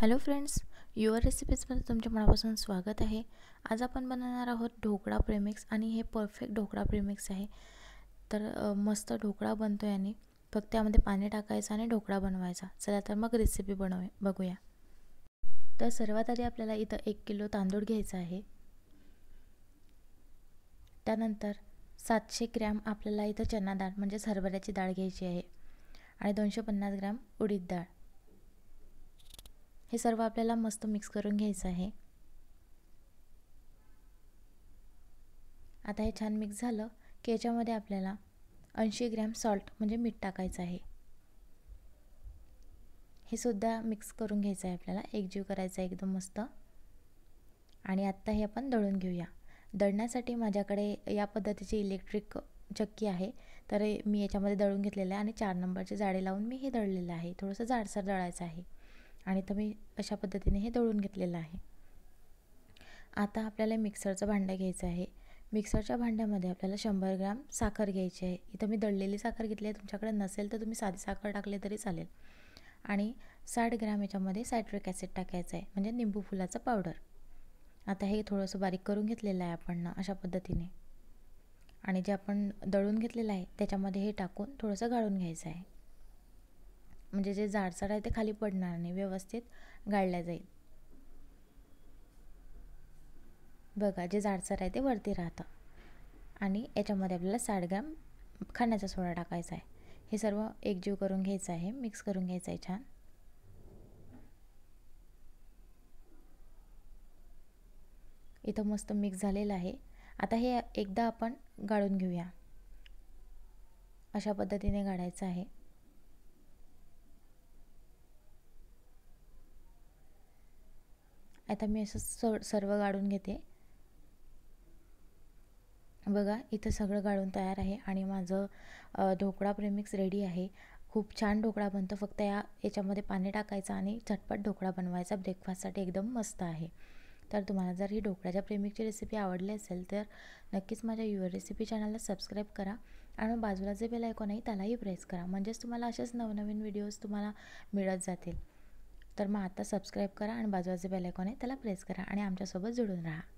hello friends your रेसिपीजमध्ये तुमच्या मनापासून स्वागत आहे आज आपण बनवणार आहोत ढोकळा प्रेमिक्स आणि हे परफेक्ट ढोकळा प्रेमिक्स आहे तर मस्त ढोकळा बनतो याने फक्त त्यामध्ये पाणी टाकायचं आणि ढोकळा बनवायचा चला तर मग रेसिपी बनव बघूया तर सर्वात आधी आपल्याला इथं एक किलो तांदूळ घ्यायचा आहे त्यानंतर सातशे ग्रॅम आपल्याला इथं चना डाळ म्हणजेच हरभऱ्याची डाळ घ्यायची आहे आणि दोनशे पन्नास ग्रॅम उडीद डाळ हे सर्व आपल्याला मस्त मिक्स करून घ्यायचं आहे आता हे छान मिक्स झालं की याच्यामध्ये आपल्याला ऐंशी ग्रॅम सॉल्ट म्हणजे मीठ टाकायचं आहे हे सुद्धा मिक्स करून घ्यायचं आहे आपल्याला एकजीव करायचा आहे एकदम मस्त आणि आत्ता हे आपण दळून घेऊया दळण्यासाठी माझ्याकडे या पद्धतीची इलेक्ट्रिक चक्की आहे तर मी याच्यामध्ये दळून घेतलेलं आहे आणि चार नंबरचे जाडे लावून मी हे दळलेलं आहे थोडंसं जाडसर दळायचं आहे आणि तर मी अशा पद्धतीने हे दळून घेतलेलं आहे आता आपल्याला मिक्सरचं भांडं घ्यायचं आहे मिक्सरच्या भांड्यामध्ये आपल्याला शंभर ग्रॅम साखर घ्यायची आहे इथं मी दळलेली साखर घेतली आहे तुमच्याकडे नसेल तर तुम्ही साधी साखर टाकली तरी चालेल आणि साठ ग्रॅम याच्यामध्ये सायट्रिक ॲसिड टाकायचं आहे म्हणजे निंबू फुलाचं पावडर आता हे थोडंसं बारीक करून घेतलेलं आहे आपण ना अशा पद्धतीने आणि जे आपण दळून घेतलेलं आहे त्याच्यामध्ये हे टाकून थोडंसं गाळून घ्यायचं आहे म्हणजे जे जाडसर आहे ते खाली पडणार नाही व्यवस्थित गाळल्या जाईल बघा जे जाडसर आहे ते वरती राहतं आणि याच्यामध्ये आपल्याला साठ ग्रॅम खाण्याचा सोडा टाकायचा आहे हे सर्व एकजीव करून घ्यायचं आहे मिक्स करून घ्यायचं आहे छान इथं मस्त मिक्स झालेलं आहे आता हे एकदा आपण गाळून घेऊया अशा पद्धतीने गाळायचं आहे आता मी असं सर्व गाळून घेते बघा इथं सगळं गाळून तयार आहे आणि माझं ढोकळा प्रेमिक्स रेडी आहे खूप छान ढोकळा बनतो फक्त या याच्यामध्ये पाणी टाकायचं आणि झटपट ढोकळा बनवायचा ब्रेकफास्टसाठी एकदम मस्त आहे तर तुम्हाला जर ही ढोकळ्याच्या प्रेमिकची रेसिपी आवडली असेल तर नक्कीच माझ्या युअर रेसिपी चॅनलला सबस्क्राईब करा आणि बाजूला जे बेल ऐकून आहे त्यालाही प्रेस करा म्हणजेच तुम्हाला असेच नवनवीन व्हिडिओज तुम्हाला मिळत जातील तर मग आता सबस्क्राईब करा आणि बाजूचे बेल आयकॉन आहे त्याला प्रेस करा आणि आमच्यासोबत जुळून राहा